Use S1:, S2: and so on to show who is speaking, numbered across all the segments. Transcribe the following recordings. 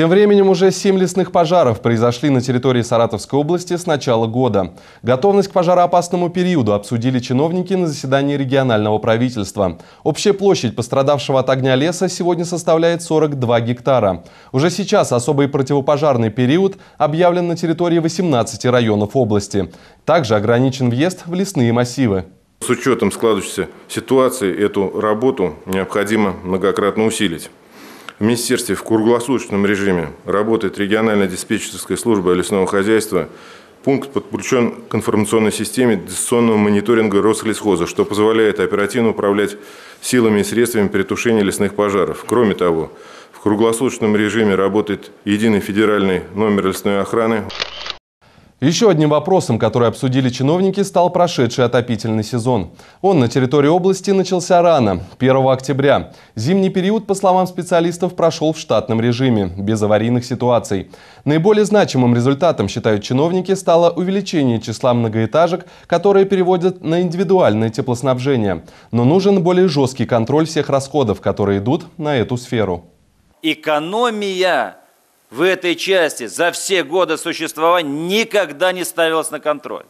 S1: Тем временем уже семь лесных пожаров произошли на территории Саратовской области с начала года. Готовность к пожароопасному периоду обсудили чиновники на заседании регионального правительства. Общая площадь пострадавшего от огня леса сегодня составляет 42 гектара. Уже сейчас особый противопожарный период объявлен на территории 18 районов области. Также ограничен въезд в лесные массивы.
S2: С учетом складывающейся ситуации эту работу необходимо многократно усилить. В министерстве в круглосуточном режиме работает региональная диспетчерская служба лесного хозяйства. Пункт подключен к информационной системе дистанционного мониторинга Рослесхоза, что позволяет оперативно управлять силами и средствами при лесных пожаров. Кроме того, в круглосуточном режиме работает единый федеральный номер лесной охраны. Еще одним вопросом,
S1: который обсудили чиновники, стал прошедший отопительный сезон. Он на территории области начался рано, 1 октября. Зимний период, по словам специалистов, прошел в штатном режиме, без аварийных ситуаций. Наиболее значимым результатом, считают чиновники, стало увеличение числа многоэтажек, которые переводят на индивидуальное теплоснабжение. Но нужен более жесткий контроль всех расходов, которые идут на эту сферу.
S3: Экономия в этой части за все годы существования никогда не ставилось на контроль.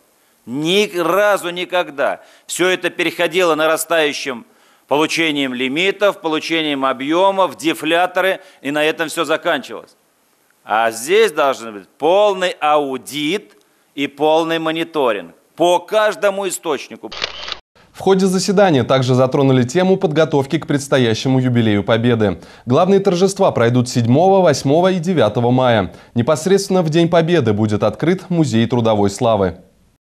S3: Ни разу никогда. Все это переходило нарастающим получением лимитов, получением объемов, дефляторы, и на этом все заканчивалось. А здесь должен быть полный аудит и полный мониторинг по каждому источнику.
S1: В ходе заседания также затронули тему подготовки к предстоящему юбилею Победы. Главные торжества пройдут 7, 8 и 9 мая. Непосредственно в День Победы будет открыт Музей трудовой славы.